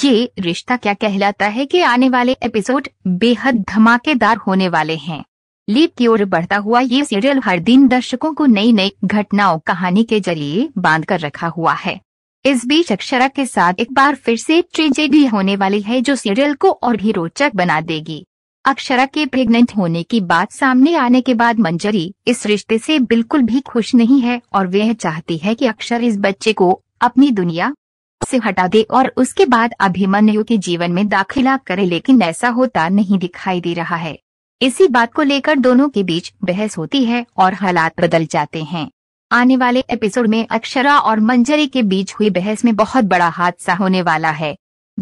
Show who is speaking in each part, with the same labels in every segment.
Speaker 1: ये रिश्ता क्या कहलाता है कि आने वाले एपिसोड बेहद धमाकेदार होने वाले हैं लीप की ओर बढ़ता हुआ ये सीरियल हर दिन दर्शकों को नई नई घटनाओं कहानी के जरिए बांध कर रखा हुआ है इस बीच अक्षरा के साथ एक बार फिर से ट्रेजेडी होने वाली है जो सीरियल को और भी रोचक बना देगी अक्षरा के प्रेग्नेंट होने की बात सामने आने के बाद मंजरी इस रिश्ते से बिल्कुल भी खुश नहीं है और वह चाहती है कि अक्षर इस बच्चे को अपनी दुनिया से हटा दे और उसके बाद अभिमन्यु के जीवन में दाखिला करे लेकिन ऐसा होता नहीं दिखाई दे रहा है इसी बात को लेकर दोनों के बीच बहस होती है और हालात बदल जाते हैं आने वाले एपिसोड में अक्षरा और मंजरी के बीच हुई बहस में बहुत बड़ा हादसा होने वाला है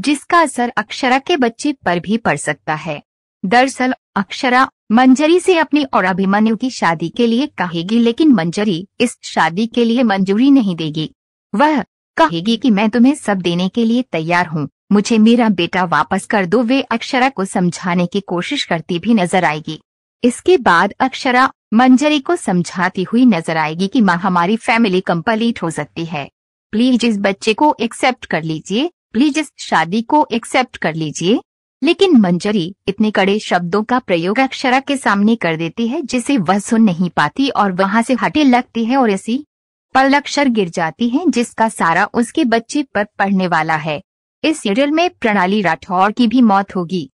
Speaker 1: जिसका असर अक्षरा के बच्चे पर भी पड़ सकता है दरअसल अक्षरा मंजरी से अपनी और अभिमन्यु की शादी के लिए कहेगी लेकिन मंजरी इस शादी के लिए मंजूरी नहीं देगी वह कहेगी कि मैं तुम्हें सब देने के लिए तैयार हूँ मुझे मेरा बेटा वापस कर दो वे अक्षरा को समझाने की कोशिश करती भी नजर आएगी इसके बाद अक्षरा मंजरी को समझाती हुई नजर आएगी कि माँ हमारी फैमिली कम्पलीट हो सकती है प्लीज इस बच्चे को एक्सेप्ट कर लीजिए प्लीज इस शादी को एक्सेप्ट कर लीजिए लेकिन मंजरी इतने कड़े शब्दों का प्रयोग अक्षरा के सामने कर देती है जिसे वह सुन नहीं पाती और वहाँ से हटे लगती है और इसी पलक्षर गिर जाती है जिसका सारा उसके बच्चे पर पड़ने वाला है इस सीरियल में प्रणाली राठौर की भी मौत होगी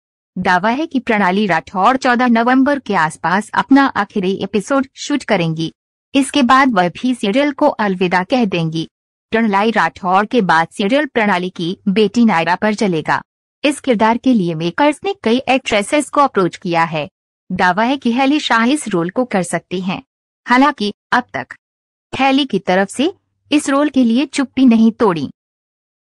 Speaker 1: दावा है कि प्रणाली राठौर 14 नवंबर के आसपास अपना आखिरी एपिसोड शूट करेंगी इसके बाद वह भी सीरियल को अलविदा कह देंगी प्रणाली राठौर के बाद सीरियल प्रणाली की बेटी नायरा पर चलेगा इस किरदार के लिए मेकर्स ने कई एक्ट्रेसेस को अप्रोच किया है दावा है कि हेली शाह इस रोल को कर सकती हैं। हालांकि अब तक थैली की तरफ से इस रोल के लिए चुप्पी नहीं तोड़ी